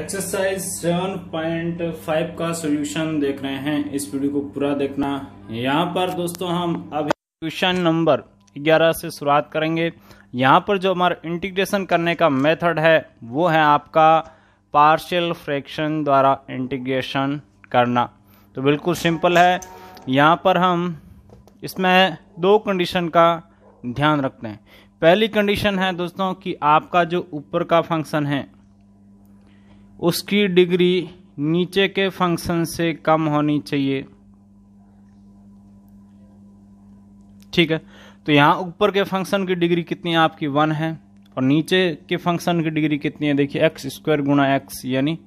exercise seven point five का solution देख रहे हैं इस वीडियो को पूरा देखना यहाँ पर दोस्तों हम अभी क्वेश्चन नंबर ग्यारह से शुरुआत करेंगे यहाँ पर जो हमारा इंटीग्रेशन करने का मेथड है वो है आपका पार्शियल फ्रैक्शन द्वारा इंटीग्रेशन करना तो बिल्कुल सिंपल है यहाँ पर हम इसमें दो कंडीशन का ध्यान रखते हैं पहली कंडीशन है दोस्तों कि आपका जो ऊपर का फंक्शन है उसकी डिग्री नीचे के फंक्शन से कम होनी चाहिए ठीक है तो यहाँ ऊपर के फंक्शन की डिग्री कितनी है आपकी वन है और नीचे के फंक्शन की डिग्री कितनी है देखिए एक्स स्क्वायर गुणा एक्स यानी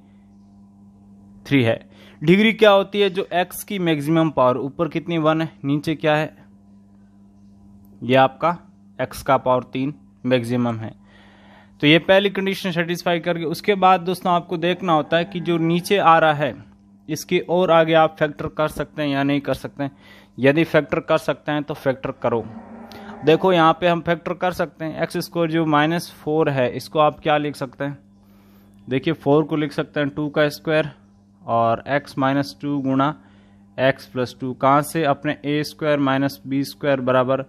थ्री है डिग्री क्या होती है जो एक्स की मैक्सिमम पावर ऊपर कितनी वन है नीचे क्या है ये आपका एक्स का पावर तीन मैक्सिमम है तो ये पहली कंडीशन सेटिस्फाई करके उसके बाद दोस्तों आपको देखना होता है कि जो नीचे आ रहा है इसके और आगे आप फैक्टर कर सकते हैं या नहीं कर सकते यदि फैक्टर कर सकते हैं तो फैक्टर करो देखो यहाँ पे हम फैक्टर कर सकते हैं एक्स स्क्वायर जो माइनस फोर है इसको आप क्या लिख सकते हैं देखिए फोर को लिख सकते हैं टू का स्क्वायर और एक्स माइनस टू गुणा एक्स प्लस टू कहाँ से अपने a square minus b square बराबर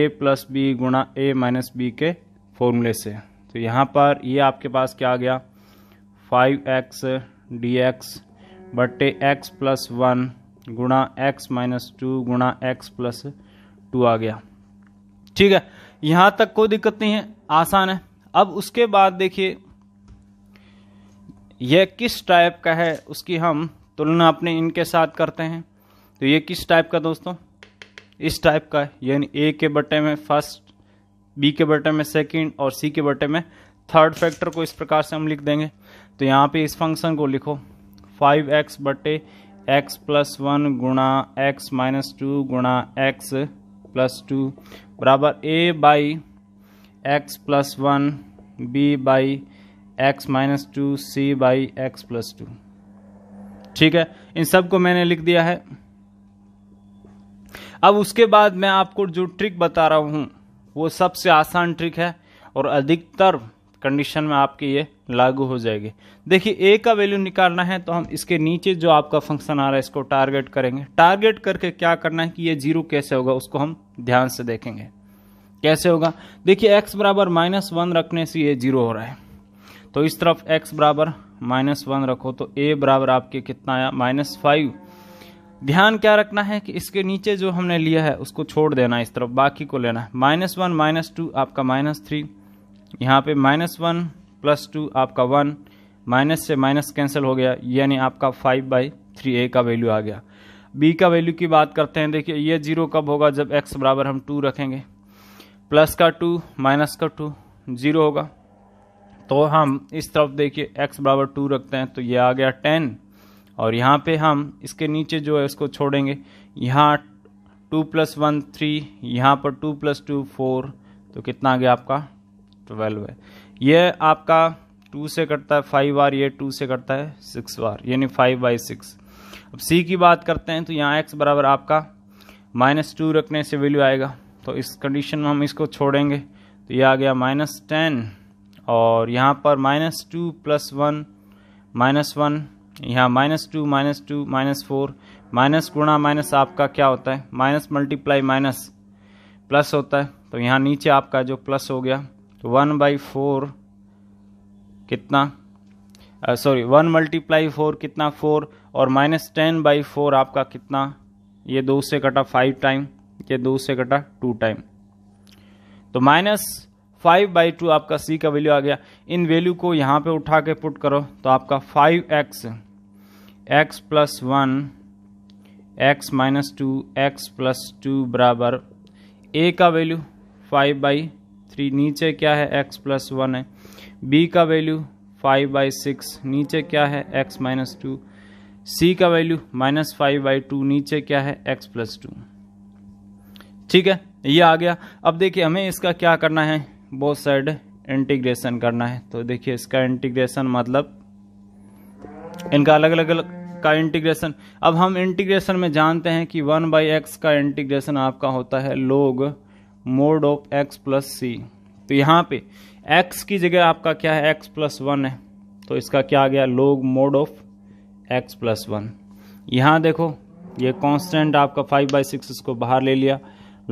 ए प्लस बी गुणा ए माइनस बी के फॉर्मूले से तो यहाँ पर ये आपके पास क्या आ गया फाइव एक्स डी एक्स बटे एक्स प्लस वन गुणा एक्स माइनस टू गुणा एक्स प्लस टू आ गया ठीक है यहाँ तक कोई दिक्कत नहीं है आसान है अब उसके बाद देखिए यह किस टाइप का है उसकी हम तुलना अपने इनके साथ करते हैं तो ये किस टाइप का दोस्तों इस टाइप का यानी ए के बटे में फर्स्ट बी के बटे में सेकेंड और सी के बटे में थर्ड फैक्टर को इस प्रकार से हम लिख देंगे तो यहाँ पे इस फंक्शन को लिखो फाइव एक्स बटे एक्स प्लस वन गुणा एक्स माइनस टू गुणा एक्स प्लस टू बराबर a by x plus one b by x minus two c by x plus two ठीक है इन सब को मैंने लिख दिया है अब उसके बाद मैं आपको जो ट्रिक बता रहा हूँ वो सबसे आसान ट्रिक है और अधिकतर कंडीशन में आपके ये लागू हो जाएगी देखिए ए का वैल्यू निकालना है तो हम इसके नीचे जो आपका फंक्शन आ रहा है इसको टारगेट करेंगे टारगेट करके क्या करना है कि ये जीरो कैसे होगा उसको हम ध्यान से देखेंगे कैसे होगा देखिए एक्स बराबर माइनस वन रखने से ये जीरो हो रहा है तो इस तरफ एक्स बराबर माइनस वन रखो तो ए बराबर आपके कितना आया माइनस फाइव ध्यान क्या रखना है कि इसके नीचे जो हमने लिया है उसको छोड़ देना इस तरफ बाकी को लेना है माइनस वन माइनस टू आपका माइनस थ्री यहाँ पे माइनस वन प्लस टू आपका वन माइनस से माइनस कैंसिल हो गया यानी आपका फाइव बाई थ्री ए का वैल्यू आ गया बी का वैल्यू की बात करते हैं देखिए ये जीरो कब होगा जब एक्स बराबर हम टू रखेंगे प्लस का टू माइनस का टू जीरो होगा तो हम इस तरफ देखिए एक्स बराबर टू रखते हैं तो ये आ गया टेन और यहाँ पे हम इसके नीचे जो है उसको छोड़ेंगे यहाँ टू प्लस वन थ्री यहाँ पर टू प्लस टू फोर तो कितना आ गया आपका ट्वेल्व है ये आपका टू से कटता है फाइव बार ये टू से कटता है सिक्स बार यानी फाइव बाई सिक्स अब सी की बात करते हैं तो यहाँ एक्स बराबर आपका माइनस टू रखने से वैल्यू आएगा तो इस कंडीशन में हम इसको छोड़ेंगे तो ये आ गया माइनस टेन और यहाँ पर minus two plus one minus one यहाँ minus two minus two minus four minus गुणा माइनस आपका क्या होता है माइनस मल्टीप्लाई माइनस प्लस होता है तो यहाँ नीचे आपका जो प्लस हो गया तो वन बाई फोर कितना सॉरी वन मल्टीप्लाई फोर कितना फोर और माइनस टेन बाई फोर आपका कितना ये दो से कटा फाइव टाइम ये दो से कटा टू टाइम तो माइनस फाइव बाई टू आपका सी का वैल्यू आ गया इन वैल्यू को यहाँ पे उठा के पुट करो तो आपका five x x plus one x minus two x plus two बराबर ए का वैल्यू फाइव बाई थ्री नीचे क्या है एक्स प्लस वन है बी का वैल्यू फाइव बाई सिक्स नीचे क्या है एक्स माइनस टू सी का value minus five by two नीचे क्या है एक्स प्लस टू ठीक है ये आ गया अब देखिए हमें इसका क्या करना है बोथ साइड इंटीग्रेशन करना है तो देखिए इसका इंटीग्रेशन मतलब इनका अलग अलग का इंटीग्रेशन अब हम इंटीग्रेशन में जानते हैं कि वन बाई एक्स का इंटीग्रेशन आपका होता है log mod of x plus c तो यहाँ पे एक्स की जगह आपका क्या है एक्स प्लस वन है तो इसका क्या आ गया log mod of x plus one यहाँ देखो ये कांस्टेंट आपका फाइव बाई सिक्स इसको बाहर ले लिया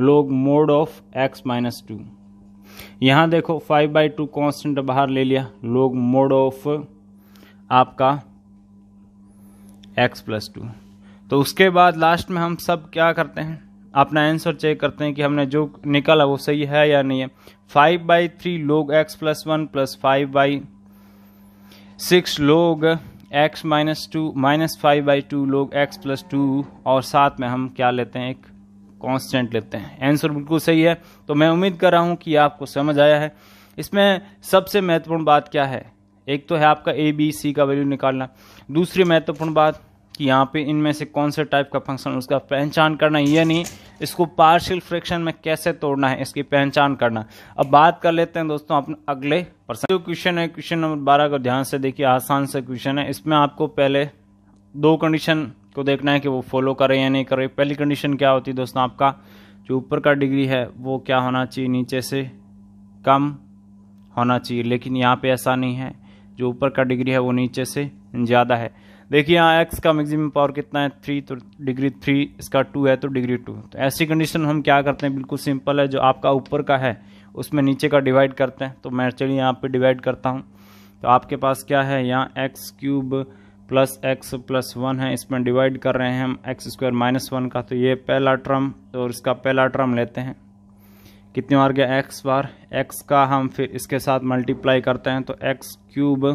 log mod of x minus two यहाँ देखो फाइव बाई टू कॉन्स्टेंट बाहर ले लिया लोग मोड ऑफ आपका एक्स प्लस टू तो उसके बाद लास्ट में हम सब क्या करते हैं अपना आंसर चेक करते हैं कि हमने जो निकाला वो सही है या नहीं है five by three log x plus one plus five by six log x minus two minus five by two log x plus two और साथ में हम क्या लेते हैं एक कांस्टेंट लेते हैं आंसर बिल्कुल सही है तो मैं उम्मीद कर रहा हूँ कि आपको समझ आया है इसमें सबसे महत्वपूर्ण बात क्या है एक तो है आपका ए बी सी का वैल्यू निकालना दूसरी महत्वपूर्ण बात कि यहाँ पे इनमें से कौन से टाइप का फंक्शन उसका पहचान करना यह नहीं इसको पार्शियल फ्रैक्शन में कैसे तोड़ना है इसकी पहचान करना अब बात कर लेते हैं दोस्तों अपने अगले प्रश्न जो क्वेश्चन है क्वेश्चन नंबर बारह को ध्यान से देखिए आसान से क्वेश्चन है इसमें आपको पहले दो कंडीशन को देखना है कि वो फॉलो करें या नहीं करें पहली कंडीशन क्या होती है दोस्तों आपका जो ऊपर का डिग्री है वो क्या होना चाहिए नीचे से कम होना चाहिए लेकिन यहाँ पे ऐसा नहीं है जो ऊपर का डिग्री है वो नीचे से ज़्यादा है देखिए यहाँ एक्स का मैक्सिमम पावर कितना है थ्री तो डिग्री थ्री इसका टू है तो डिग्री टू तो ऐसी कंडीशन हम क्या करते हैं बिल्कुल सिंपल है जो आपका ऊपर का है उसमें नीचे का डिवाइड करते हैं तो मैं चलिए यहाँ पर डिवाइड करता हूँ तो आपके पास क्या है यहाँ x cube plus x plus one है इसमें डिवाइड कर रहे हैं हम एक्स स्क्वायर माइनस वन का तो ये पहला ट्रम तो इसका पहला ट्रम लेते हैं कितनी बार गया एक्स बार एक्स का हम फिर इसके साथ मल्टीप्लाई करते हैं तो एक्स क्यूब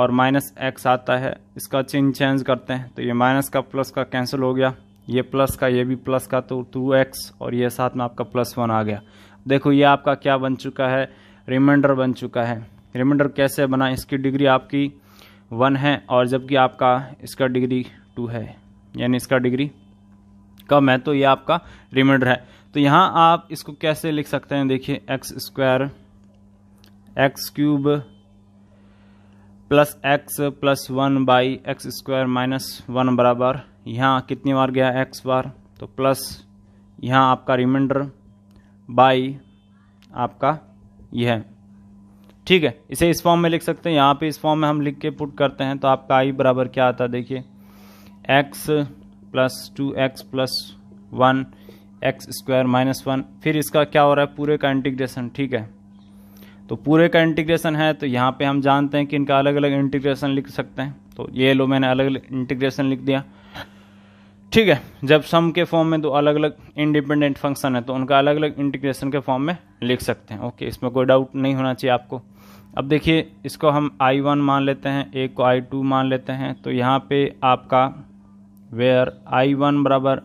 और माइनस एक्स आता है इसका चिन्ह चेंज करते हैं तो ये माइनस का प्लस का कैंसिल हो गया ये प्लस का ये भी प्लस का तो टू एक्स और ये साथ में आपका प्लस वन आ गया देखो ये आपका क्या बन चुका है रिमाइंडर बन चुका है रिमाइंडर कैसे बना इसकी डिग्री आपकी वन है और जबकि आपका इसका डिग्री टू है यानी इसका डिग्री कम है तो ये आपका रिमाइंडर है तो यहाँ आप इसको कैसे लिख सकते हैं देखिए x square x cube plus x plus one by x square minus one बराबर यहाँ कितनी बार गया एक्स बार तो प्लस यहाँ आपका रिमाइंडर बाई आपका यह है ठीक है इसे इस फॉर्म में लिख सकते हैं यहाँ पे इस फॉर्म में हम लिख के पुट करते हैं तो आपका आई बराबर क्या आता है देखिए x plus two x plus one x square minus one फिर इसका क्या हो रहा है पूरे का इंटीग्रेशन ठीक है तो पूरे का इंटीग्रेशन है तो यहाँ पे हम जानते हैं कि इनका अलग अलग इंटीग्रेशन लिख सकते हैं तो ये लो मैंने अलग अलग इंटीग्रेशन लिख दिया ठीक है जब सम के फॉर्म में दो अलग अलग इंडिपेंडेंट फंक्शन है तो उनका अलग अलग इंटीग्रेशन के फॉर्म में लिख सकते हैं ओके इसमें कोई डाउट नहीं होना चाहिए आपको अब देखिए इसको हम आई वन मान लेते हैं ए को I2 मान लेते हैं तो यहाँ पे आपका वेयर I1 वन बराबर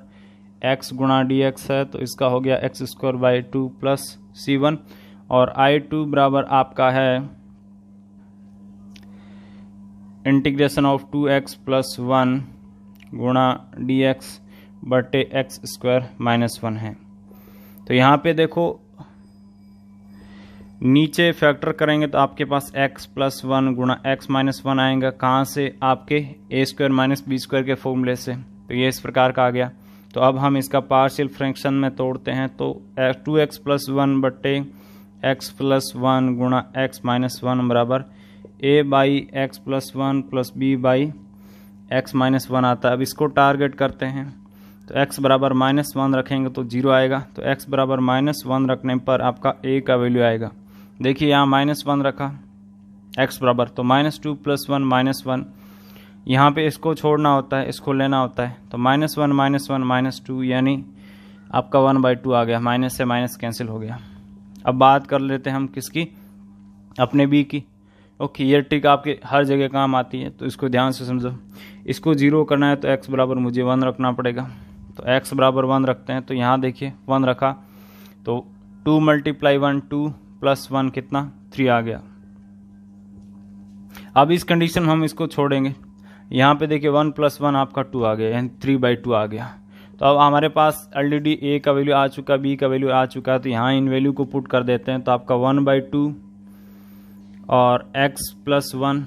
एक्स गुणा डी है तो इसका हो गया x square by two plus c one और आई टू बराबर आपका है integration of two x plus one गुणा डी एक्स बटे एक्स स्क्वायर माइनस वन है तो यहाँ पे देखो नीचे फैक्टर करेंगे तो आपके पास x प्लस वन गुणा एक्स माइनस वन आएगा कहाँ से आपके a square minus b square के फॉर्मूले से तो ये इस प्रकार का आ गया तो अब हम इसका पार्शियल फ्रैक्शन में तोड़ते हैं तो टू एक्स प्लस वन बटे एक्स प्लस वन गुणा एक्स माइनस वन बराबर a by x plus one plus b by x minus one आता है अब इसको टारगेट करते हैं तो x बराबर माइनस वन रखेंगे तो जीरो आएगा तो x बराबर माइनस वन रखने पर आपका a का वैल्यू आएगा देखिए यहाँ माइनस वन रखा एक्स बराबर तो minus two plus one minus one यहाँ पर इसको छोड़ना होता है इसको लेना होता है तो minus one minus one minus two यानी आपका वन बाई टू आ गया माइनस से माइनस कैंसिल हो गया अब बात कर लेते हैं हम किसकी अपने बी की ओके ये ट्रिक आपके हर जगह काम आती है तो इसको ध्यान से समझो इसको जीरो करना है तो एक्स बराबर मुझे वन रखना पड़ेगा तो एक्स बराबर वन रखते हैं तो यहाँ देखिए वन रखा तो two multiply one two plus one कितना थ्री आ गया अब इस कंडीशन में हम इसको छोड़ेंगे यहाँ पे देखिए वन प्लस वन आपका टू आ गया यानी थ्री बाई टू आ गया तो अब हमारे पास ऑलरेडी ए का वैल्यू आ चुका बी का वैल्यू आ चुका है तो यहाँ इन वैल्यू को पुट कर देते हैं तो आपका वन बाई टू और एक्स प्लस वन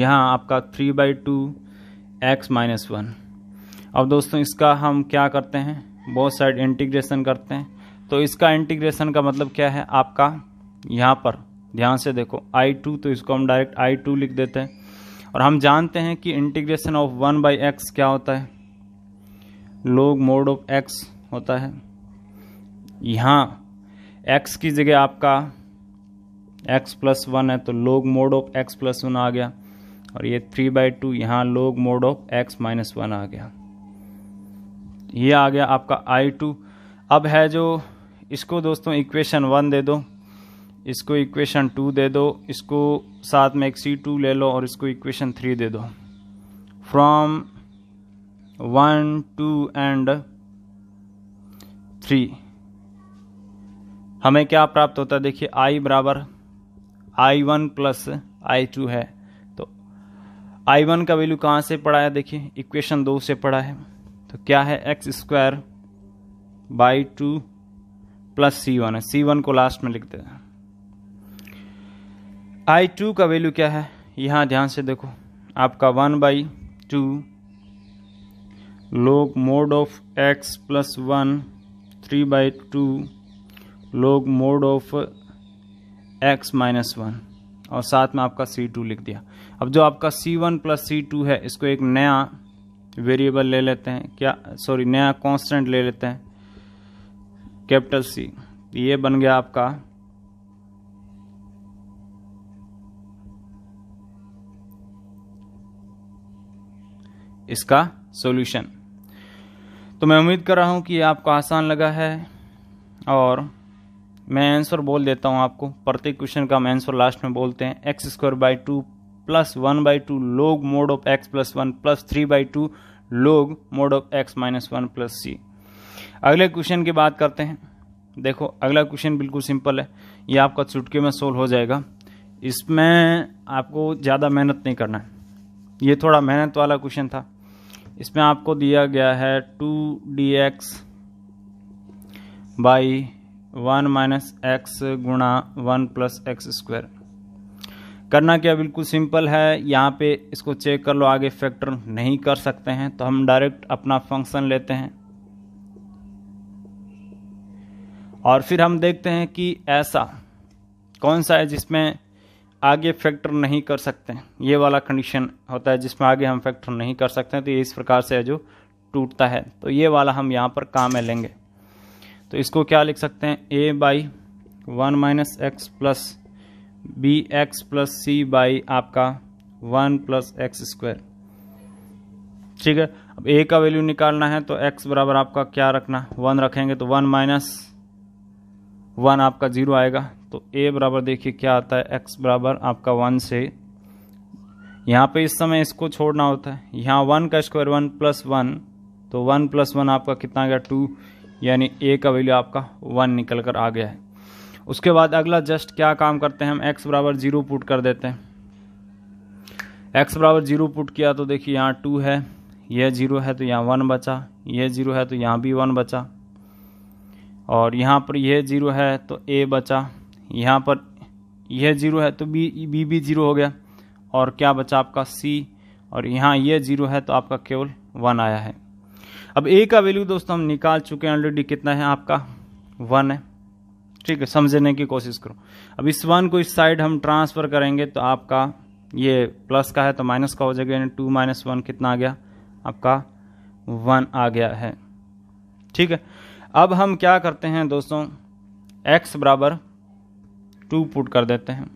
यहाँ आपका three by two x minus one अब दोस्तों इसका हम क्या करते हैं बहुत साइड इंटीग्रेशन करते हैं तो इसका इंटीग्रेशन का मतलब क्या है आपका यहाँ पर ध्यान से देखो आई टू तो इसको हम डायरेक्ट आई टू लिख देते हैं और हम जानते हैं कि integration of one by x क्या होता है लोग मोड ऑफ एक्स होता है यहाँ एक्स की जगह आपका एक्स प्लस वन है तो log mod of x plus one आ गया और ये थ्री बाई टू यहाँ log mod of x minus one आ गया ये आ गया आपका आई टू अब है जो इसको दोस्तों इक्वेशन वन दे दो इसको इक्वेशन टू दे दो इसको साथ में एक सी टू ले लो और इसको इक्वेशन थ्री दे दो from one two and three हमें क्या प्राप्त होता है देखिए आई बराबर I one plus I two है तो आई वन का वैल्यू कहाँ से पड़ा है देखिए इक्वेशन दो से पड़ा है तो क्या है x square by two plus c one है सी वन को लास्ट में लिख दे आई टू का वैल्यू क्या है यहाँ ध्यान से देखो आपका one by two log mod of x plus one three by two log mod of x minus one और साथ में आपका सी टू लिख दिया अब जो आपका c one plus c two है इसको एक नया वेरिएबल ले लेते हैं क्या सॉरी नया कांस्टेंट ले लेते हैं कैपिटल सी ये बन गया आपका इसका सॉल्यूशन तो मैं उम्मीद कर रहा हूं कि आपको आसान लगा है और मैं आंसर बोल देता हूं आपको प्रत्येक क्वेश्चन का हम आंसर लास्ट में बोलते हैं x square by two plus one by two log mod of x plus one plus three by two log mod of x minus one plus c अगले क्वेश्चन की बात करते हैं देखो अगला क्वेश्चन बिल्कुल सिंपल है ये आपका चुटके में सोल्व हो जाएगा इसमें आपको ज़्यादा मेहनत नहीं करना है ये थोड़ा मेहनत वाला क्वेश्चन था इसमें आपको दिया गया है two d x by one minus x गुणा वन प्लस एक्स स्क्वायर करना क्या बिल्कुल सिंपल है यहाँ पे इसको चेक कर लो आगे फैक्टर नहीं कर सकते हैं तो हम डायरेक्ट अपना फंक्शन लेते हैं और फिर हम देखते हैं कि ऐसा कौन सा है जिसमें आगे फैक्टर नहीं कर सकते ये वाला कंडीशन होता है जिसमें आगे हम फैक्टर नहीं कर सकते तो ये इस प्रकार से है जो टूटता है तो ये वाला हम यहाँ पर काम में लेंगे तो इसको क्या लिख सकते हैं a by one minus x plus b x plus c by आपका वन प्लस एक्स स्क्वायर ठीक है अब ए का वैल्यू निकालना है तो एक्स बराबर आपका क्या रखना वन रखेंगे तो वन माइनस वन आपका ज़ीरो आएगा तो ए बराबर देखिए क्या आता है एक्स बराबर आपका वन से यहाँ पे इस समय इसको छोड़ना होता है यहाँ वन का स्क्वायर वन प्लस वन तो वन प्लस वन आपका कितना गया टू यानी ए का वैल्यू आपका वन निकल कर आ गया है उसके बाद अगला जस्ट क्या काम करते हैं हम एक्स बराबर जीरो पुट कर देते हैं एक्स बराबर जीरो पुट किया तो देखिए यहाँ टू है यह जीरो है तो यहाँ वन बचा यह जीरो है तो यहाँ भी वन बचा और यहाँ पर यह ज़ीरो है तो ए बचा यहाँ पर यह ज़ीरो है तो बी बी भी ज़ीरो हो गया और क्या बचा आपका सी और यहाँ यह ज़ीरो है तो आपका केवल वन आया है अब ए का वैल्यू दोस्तों हम निकाल चुके हैं ऑलरेडी कितना है आपका वन है ठीक है समझने की कोशिश करो अब इस वन को इस साइड हम ट्रांसफ़र करेंगे तो आपका ये प्लस का है तो माइनस का हो जाएगा यानी टू माइनस वन कितना आ गया आपका वन आ गया है ठीक है अब हम क्या करते हैं दोस्तों x बराबर टू पुट कर देते हैं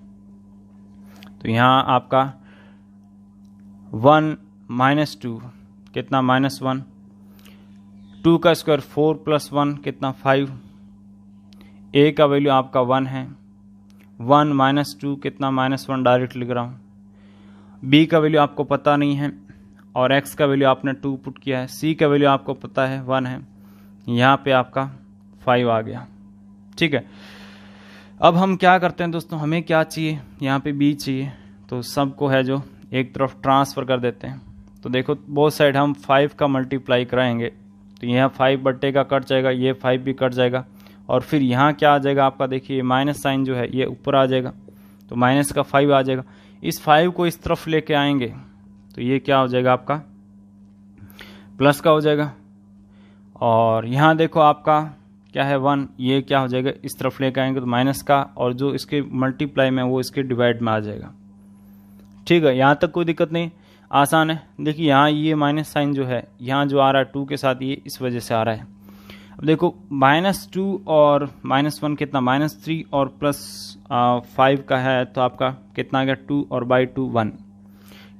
तो यहाँ आपका वन माइनस टू कितना माइनस वन टू का स्क्वायर फोर प्लस वन कितना फाइव ए का वैल्यू आपका वन है वन माइनस टू कितना माइनस वन डायरेक्ट लिख रहा हूँ बी का वैल्यू आपको पता नहीं है और एक्स का वैल्यू आपने टू पुट किया है सी का वैल्यू आपको पता है वन है यहाँ पे आपका फाइव आ गया ठीक है अब हम क्या करते हैं दोस्तों हमें क्या चाहिए यहाँ पे बी चाहिए तो सबको है जो एक तरफ ट्रांसफ़र कर देते हैं तो देखो बहुत साइड हम फाइव का मल्टीप्लाई कराएंगे तो यहाँ फाइव बट्टे का कट जाएगा ये फाइव भी कट जाएगा और फिर यहाँ क्या आ जाएगा आपका देखिए माइनस साइन जो है ये ऊपर आ जाएगा तो माइनस का फाइव आ जाएगा इस फाइव को इस तरफ लेके आएंगे तो ये क्या हो जाएगा आपका प्लस का हो जाएगा और यहाँ देखो आपका क्या है वन ये क्या हो जाएगा इस तरफ लेके आएंगे तो माइनस का और जो इसके मल्टीप्लाई में वो इसके डिवाइड में आ जाएगा ठीक है यहाँ तक कोई दिक्कत नहीं आसान है देखिए यहाँ ये माइनस साइन जो है यहाँ जो आ रहा है टू के साथ ये इस वजह से आ रहा है अब देखो माइनस टू और माइनस वन कितना माइनस थ्री और प्लस फाइव का है तो आपका कितना आ गया टू और बाई टू वन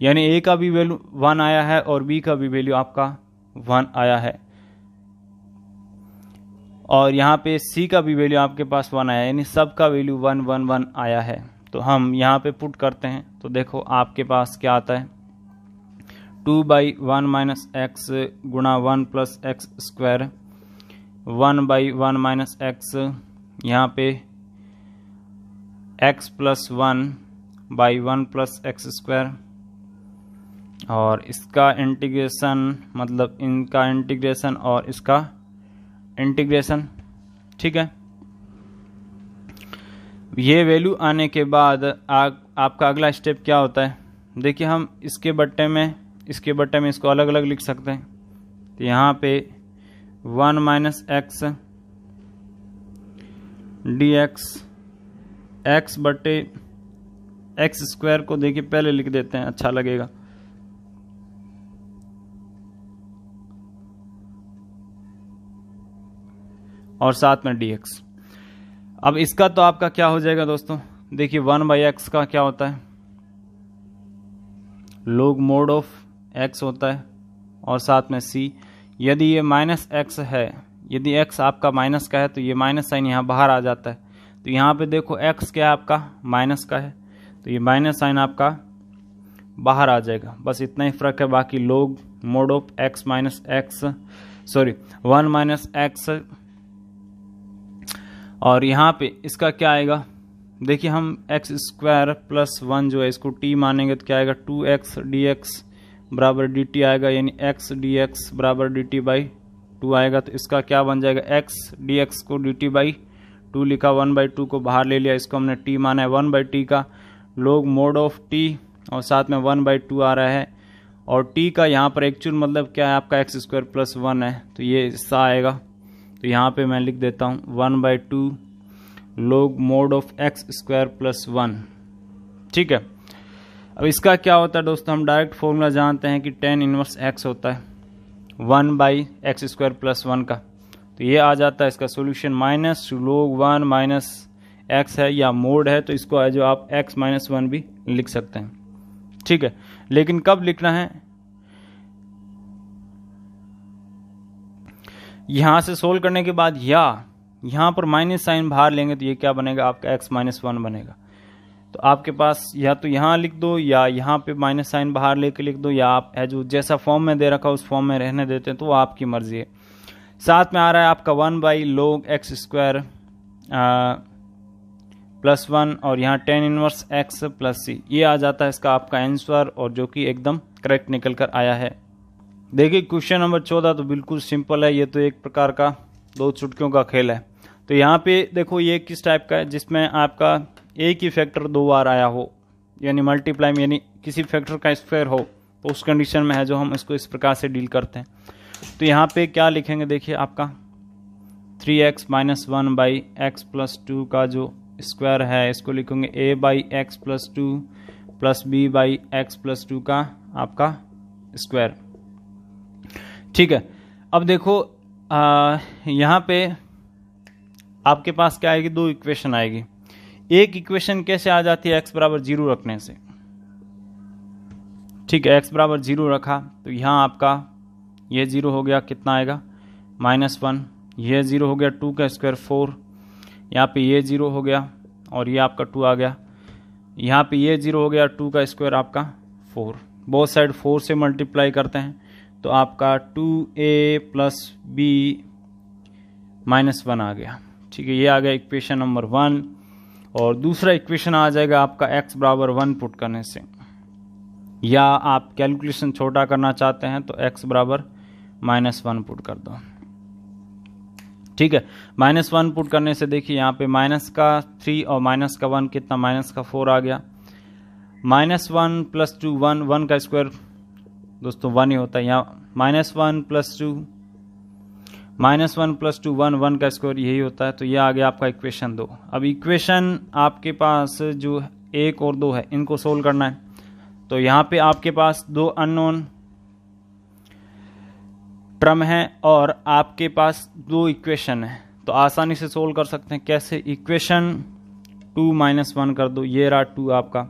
यानी ए का भी वैल्यू वन आया है और बी का भी वैल्यू आपका वन आया है और यहाँ पे सी का भी वैल्यू आपके पास वन आया यानी सब का वैल्यू वन वन वन आया है तो हम यहाँ पे पुट करते हैं तो देखो आपके पास क्या आता है two by one minus x गुणा one plus x square one by one minus x यहाँ पे x plus one by one plus x square और इसका इंटीग्रेशन मतलब इनका इंटीग्रेशन और इसका इंटीग्रेशन ठीक है ये वैल्यू आने के बाद आ, आपका अगला स्टेप क्या होता है देखिए हम इसके बट्टे में इसके बट्टे में इसको अलग अलग लिख सकते हैं तो यहाँ पे one minus x d x x बटे एक्स स्क्वायर को देखिए पहले लिख देते हैं अच्छा लगेगा और साथ में डी एक्स अब इसका तो आपका क्या हो जाएगा दोस्तों देखिए वन बाई एक्स का क्या होता है लोग मोड ऑफ एक्स होता है और साथ में सी यदि ये माइनस एक्स है यदि x आपका माइनस का है तो ये माइनस साइन यहाँ बाहर आ जाता है तो यहाँ पे देखो एक्स क्या है आपका माइनस का है तो ये माइनस साइन आपका बाहर आ जाएगा बस इतना ही फर्क है बाकी log mod of x minus x sorry one minus x और यहाँ पे इसका क्या आएगा देखिए हम एक्स स्क्वायर प्लस वन जो है इसको टी मानेंगे तो क्या आएगा टू एक्स डी एक्स बराबर डी टी आएगा यानी एक्स डी एक्स बराबर डी टी बाई टू आएगा तो इसका क्या बन जाएगा एक्स डी एक्स को डी टी बाई टू लिखा वन बाई टू को बाहर ले लिया इसको हमने टी माना है वन बाई टी का लोग मोड ऑफ टी और साथ में वन बाई टू आ रहा है और टी का यहाँ पर एक्चुअल मतलब क्या है आपका एक्स स्क्वायर प्लस वन है तो ये हिस्सा आएगा तो यहाँ पे मैं लिख देता हूँ one by two log mod of x square plus one ठीक है अब इसका क्या होता है दोस्तों हम डायरेक्ट फॉर्मूला जानते हैं कि टेन इनवर्स एक्स होता है one by x square plus one का तो ये आ जाता है इसका solution minus log one minus x है या मोड है तो इसको जो आप एक्स माइनस वन भी लिख सकते हैं ठीक है लेकिन कब लिखना है यहाँ से सोल्व करने के बाद या यहाँ पर माइनस साइन बाहर लेंगे तो ये क्या बनेगा आपका एक्स माइनस वन बनेगा तो आपके पास या तो यहाँ लिख दो या यहाँ पे माइनस साइन बाहर लेके लिख दो या आप जो जैसा फॉर्म में दे रखा उस फॉर्म में रहने देते हैं तो वो आपकी मर्जी है साथ में आ रहा है आपका one by log x square plus one और यहाँ tan inverse x plus c ये आ जाता है इसका आपका आंसर और जो कि एकदम करेक्ट निकल कर आया है देखिए क्वेश्चन नंबर चौदह तो बिल्कुल सिंपल है ये तो एक प्रकार का दो चुटकियों का खेल है तो यहाँ पे देखो ये किस टाइप का है जिसमें आपका एक ही फैक्टर दो बार आया हो यानी मल्टीप्लाई यानी किसी फैक्टर का स्क्वायर हो तो उस कंडीशन में है जो हम इसको इस प्रकार से डील करते हैं तो यहाँ पे क्या लिखेंगे देखिए आपका three x minus one by x plus two का जो स्क्वायर है इसको लिखेंगे a by x plus two plus b by x plus two का आपका स्क्वायर ठीक है अब देखो आ, यहाँ पे आपके पास क्या आएगी दो इक्वेशन आएगी एक इक्वेशन कैसे आ जाती है एक्स बराबर जीरो रखने से ठीक है एक्स बराबर जीरो रखा तो यहाँ आपका ये जीरो हो गया कितना आएगा माइनस वन ये जीरो हो गया टू का स्क्वायर फोर यहाँ पे ये जीरो हो गया और ये आपका टू आ गया यहाँ पे ये जीरो हो गया टू का स्क्वायर आपका फोर बहुत साइड फोर से मल्टीप्लाई करते हैं तो आपका two a plus b minus one आ गया ठीक है ये आ गया इक्वेशन नंबर वन और दूसरा इक्वेशन आ जाएगा आपका एक्स बराबर वन पुट करने से या आप कैलकुलेशन छोटा करना चाहते हैं तो एक्स बराबर माइनस वन पुट कर दो ठीक है माइनस वन पुट करने से देखिए यहाँ पे माइनस का थ्री और माइनस का वन कितना माइनस का फोर आ गया minus one plus two one one का स्क्वायर दोस्तों वन ही होता है यहाँ minus one plus two minus one plus two one one का स्क्वायर यही होता है तो ये आ गया आपका इक्वेशन दो अब इक्वेशन आपके पास जो एक और दो है इनको सोल्व करना है तो यहाँ पे आपके पास दो अननोन ट्रम है और आपके पास दो इक्वेशन है तो आसानी से सोल्व कर सकते हैं कैसे इक्वेशन टू माइनस वन कर दो ये रहा टू आपका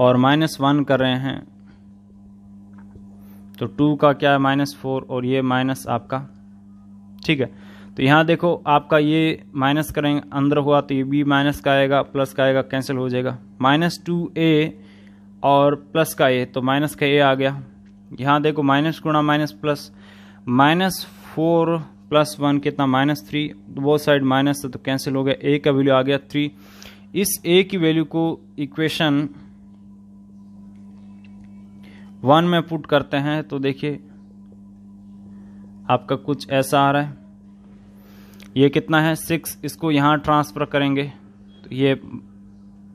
और माइनस वन कर रहे हैं तो टू का क्या है माइनस फोर और ये माइनस आपका ठीक है तो यहाँ देखो आपका ये माइनस करेंगे अंदर हुआ तो ये बी माइनस का आएगा प्लस का आएगा कैंसिल हो जाएगा माइनस टू ए और प्लस का ए तो माइनस का ए आ गया यहाँ देखो माइनस गुणा minus plus minus four plus one कितना माइनस थ्री तो वो साइड माइनस है तो कैंसिल हो गया ए का वैल्यू आ गया थ्री इस ए की वैल्यू को इक्वेशन वन में पुट करते हैं तो देखिए आपका कुछ ऐसा आ रहा है ये कितना है सिक्स इसको यहाँ ट्रांसफ़र करेंगे तो ये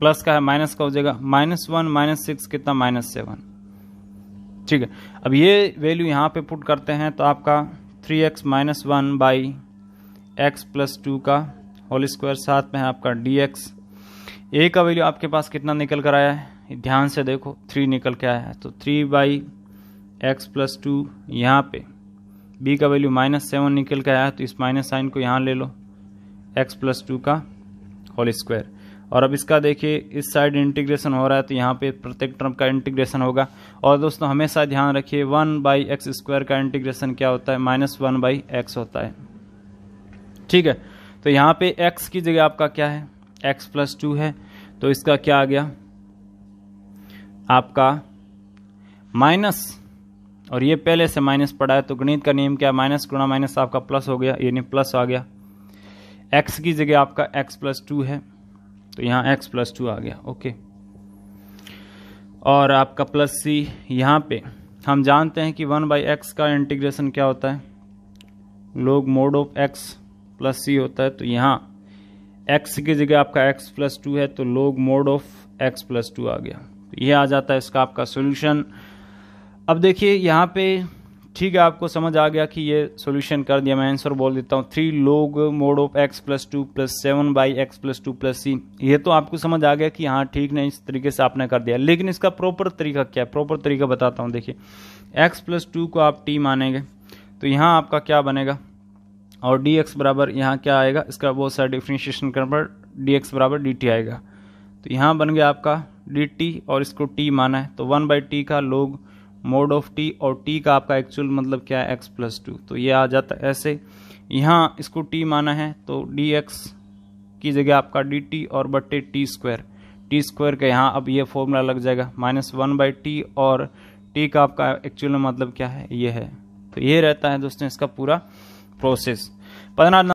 प्लस का है माइनस का हो जाएगा माइनस वन माइनस सिक्स कितना माइनस सेवन ठीक है अब ये वैल्यू यहाँ पे पुट करते हैं तो आपका three x minus one by x plus two का होल स्क्वायर साथ में है आपका डी एक्स ए का वैल्यू आपके पास कितना निकल कर आया है ध्यान से देखो थ्री निकल के आया है तो three by x plus two यहाँ पर बी का वैल्यू माइनस सेवन निकल के आया है तो इस माइनस साइन को यहाँ ले लो एक्स प्लस टू का होल स्क्वायर और अब इसका देखिए इस साइड इंटीग्रेशन हो रहा है तो यहाँ पे प्रत्येक टर्म का इंटीग्रेशन होगा और दोस्तों हमेशा ध्यान रखिए वन बाई एक्स स्क्वायर का इंटीग्रेशन क्या होता है माइनस वन बाई एक्स होता है ठीक है तो यहाँ पे एक्स की जगह आपका क्या है एक्स प्लस टू है तो इसका क्या आ गया आपका माइनस और ये पहले से माइनस पड़ा है तो गणित का नियम क्या माइनस गुणा माइनस आपका प्लस हो गया यानी प्लस आ गया एक्स की जगह आपका एक्स प्लस टू है तो यहाँ एक्स प्लस टू आ गया ओके और आपका प्लस सी यहाँ पे हम जानते हैं कि वन बाई एक्स का इंटीग्रेशन क्या होता है log mod of x plus c होता है तो यहाँ एक्स की जगह आपका एक्स प्लस टू है तो log mod of x plus two आ गया ये आ जाता है इसका आपका सोल्यूशन अब देखिए यहाँ पे ठीक है आपको समझ आ गया कि ये सोल्यूशन कर दिया मैं आंसर बोल देता हूँ three log mod of x plus two plus seven by x plus two plus c ये तो आपको समझ आ गया कि हाँ ठीक नहीं इस तरीके से आपने कर दिया लेकिन इसका प्रॉपर तरीका क्या है प्रॉपर तरीका बताता हूँ देखिए एक्स प्लस टू को आप टी मानेंगे तो यहाँ आपका क्या बनेगा और डी एक्स बराबर यहाँ क्या आएगा इसका बहुत सारा डिफ्रेंशिएशन करना पर डी एक्स बराबर डी टी आएगा तो यहाँ बन गया आपका डी टी और इसको टी माना है तो वन बाई टी का लोग मोड ऑफ टी और टी का आपका एक्चुअल मतलब क्या है एक्स प्लस टू तो ये आ जाता है ऐसे यहाँ इसको टी माना है तो डी एक्स की जगह आपका डी टी और बट्टे टी स्क्वायर टी स्क्वायर का यहाँ अब ये फॉर्मूला लग जाएगा माइनस वन बाई टी और टी का आपका एक्चुअल मतलब क्या है ये है तो ये रहता है दोस्तों इसका पूरा प्रोसेस पंद्रह